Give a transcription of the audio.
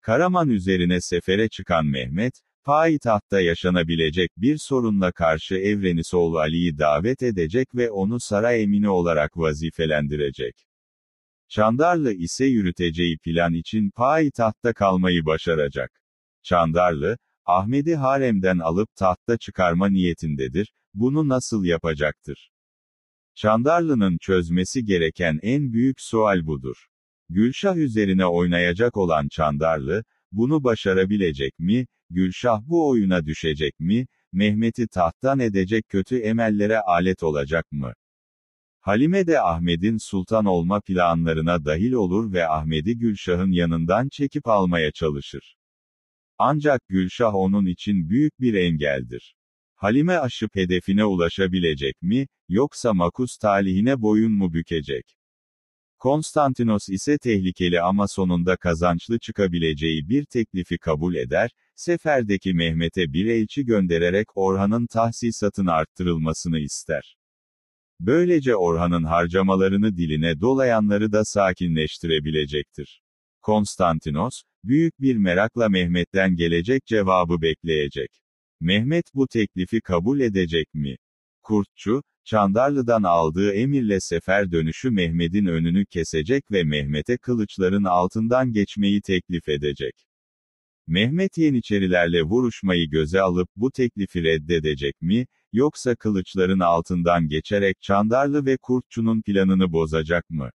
Karaman üzerine sefere çıkan Mehmet, payitahtta yaşanabilecek bir sorunla karşı Evrenisoğlu Ali'yi davet edecek ve onu saray emini olarak vazifelendirecek. Çandarlı ise yürüteceği plan için payitahtta kalmayı başaracak. Çandarlı, Ahmet'i haremden alıp tahta çıkarma niyetindedir, bunu nasıl yapacaktır? Çandarlı'nın çözmesi gereken en büyük sual budur. Gülşah üzerine oynayacak olan Çandarlı, bunu başarabilecek mi, Gülşah bu oyuna düşecek mi, Mehmet'i tahttan edecek kötü emellere alet olacak mı? Halime de Ahmet'in sultan olma planlarına dahil olur ve Ahmet'i Gülşah'ın yanından çekip almaya çalışır. Ancak Gülşah onun için büyük bir engeldir. Halime aşıp hedefine ulaşabilecek mi, yoksa makus talihine boyun mu bükecek? Konstantinos ise tehlikeli ama sonunda kazançlı çıkabileceği bir teklifi kabul eder, seferdeki Mehmet'e bir elçi göndererek Orhan'ın tahsisatın arttırılmasını ister. Böylece Orhan'ın harcamalarını diline dolayanları da sakinleştirebilecektir. Konstantinos, büyük bir merakla Mehmet'ten gelecek cevabı bekleyecek. Mehmet bu teklifi kabul edecek mi? Kurtçu, Çandarlı'dan aldığı emirle sefer dönüşü Mehmet'in önünü kesecek ve Mehmet'e kılıçların altından geçmeyi teklif edecek. Mehmet Yeniçerilerle vuruşmayı göze alıp bu teklifi reddedecek mi, yoksa kılıçların altından geçerek Çandarlı ve Kurtçu'nun planını bozacak mı?